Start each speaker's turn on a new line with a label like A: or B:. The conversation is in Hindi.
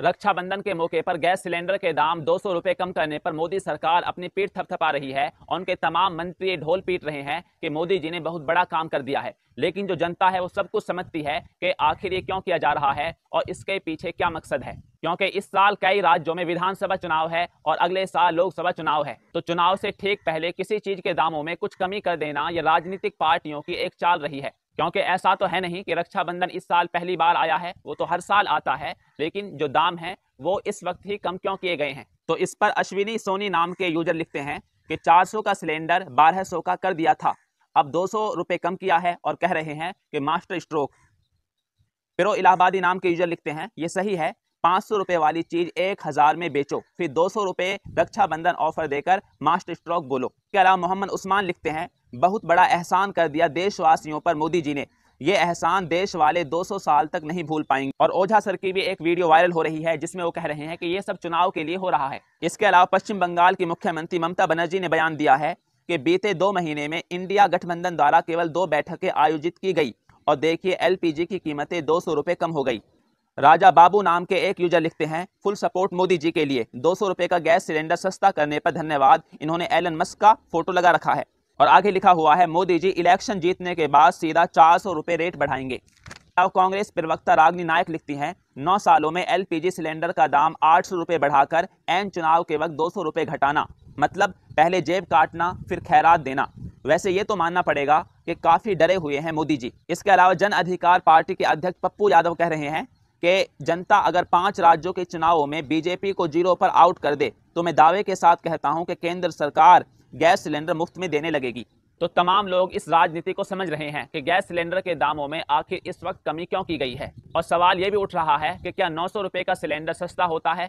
A: रक्षाबंधन के मौके पर गैस सिलेंडर के दाम दो सौ कम करने पर मोदी सरकार अपनी पीठ थपथपा रही है उनके तमाम मंत्री ढोल पीट रहे हैं कि मोदी जी ने बहुत बड़ा काम कर दिया है लेकिन जो जनता है वो सब कुछ समझती है कि आखिर ये क्यों किया जा रहा है और इसके पीछे क्या मकसद है क्योंकि इस साल कई राज्यों में विधानसभा चुनाव है और अगले साल लोकसभा चुनाव है तो चुनाव से ठीक पहले किसी चीज के दामों में कुछ कमी कर देना यह राजनीतिक पार्टियों की एक चाल रही है क्योंकि ऐसा तो है नहीं कि रक्षाबंधन इस साल पहली बार आया है वो तो हर साल आता है लेकिन जो दाम है वो इस वक्त ही कम क्यों किए गए हैं तो इस पर अश्विनी सोनी नाम के यूजर लिखते हैं कि 400 का सिलेंडर 1200 का कर दिया था अब दो सौ रुपये कम किया है और कह रहे हैं कि मास्टर स्ट्रोक फिर इलाहाबादी नाम के यूजर लिखते हैं ये सही है पाँच सौ वाली चीज़ एक हज़ार में बेचो फिर दो सौ रुपये रक्षाबंधन ऑफर देकर मास्टर स्ट्रोक बोलो क्या अलावा मोहम्मद उस्मान लिखते हैं बहुत बड़ा एहसान कर दिया देशवासियों पर मोदी जी ने ये एहसान देश वाले 200 साल तक नहीं भूल पाएंगे और ओझा सर की भी एक वीडियो वायरल हो रही है जिसमें वो कह रहे हैं कि ये सब चुनाव के लिए हो रहा है इसके अलावा पश्चिम बंगाल की मुख्यमंत्री ममता बनर्जी ने बयान दिया है कि बीते दो महीने में इंडिया गठबंधन द्वारा केवल दो बैठकें आयोजित की गई और देखिए एल की कीमतें दो सौ कम हो गई राजा बाबू नाम के एक यूजर लिखते हैं फुल सपोर्ट मोदी जी के लिए दो सौ का गैस सिलेंडर सस्ता करने पर धन्यवाद इन्होंने एलन मस्क का फोटो लगा रखा है और आगे लिखा हुआ है मोदी जी इलेक्शन जीतने के बाद सीधा चार सौ रुपये रेट बढ़ाएंगे कांग्रेस प्रवक्ता राग्नि नायक लिखती हैं नौ सालों में एलपीजी सिलेंडर का दाम आठ सौ रुपये बढ़ाकर एन चुनाव के वक्त दो सौ रुपये घटाना मतलब पहले जेब काटना फिर खैरात देना वैसे ये तो मानना पड़ेगा कि काफ़ी डरे हुए हैं मोदी जी इसके अलावा जन अधिकार पार्टी के अध्यक्ष पप्पू यादव कह रहे हैं कि जनता अगर पांच राज्यों के चुनावों में बीजेपी को जीरो पर आउट कर दे तो मैं दावे के साथ कहता हूं कि केंद्र सरकार गैस सिलेंडर मुफ्त में देने लगेगी तो तमाम लोग इस राजनीति को समझ रहे हैं कि गैस सिलेंडर के दामों में आखिर इस वक्त कमी क्यों की गई है और सवाल ये भी उठ रहा है कि क्या नौ सौ रुपये का सिलेंडर सस्ता होता है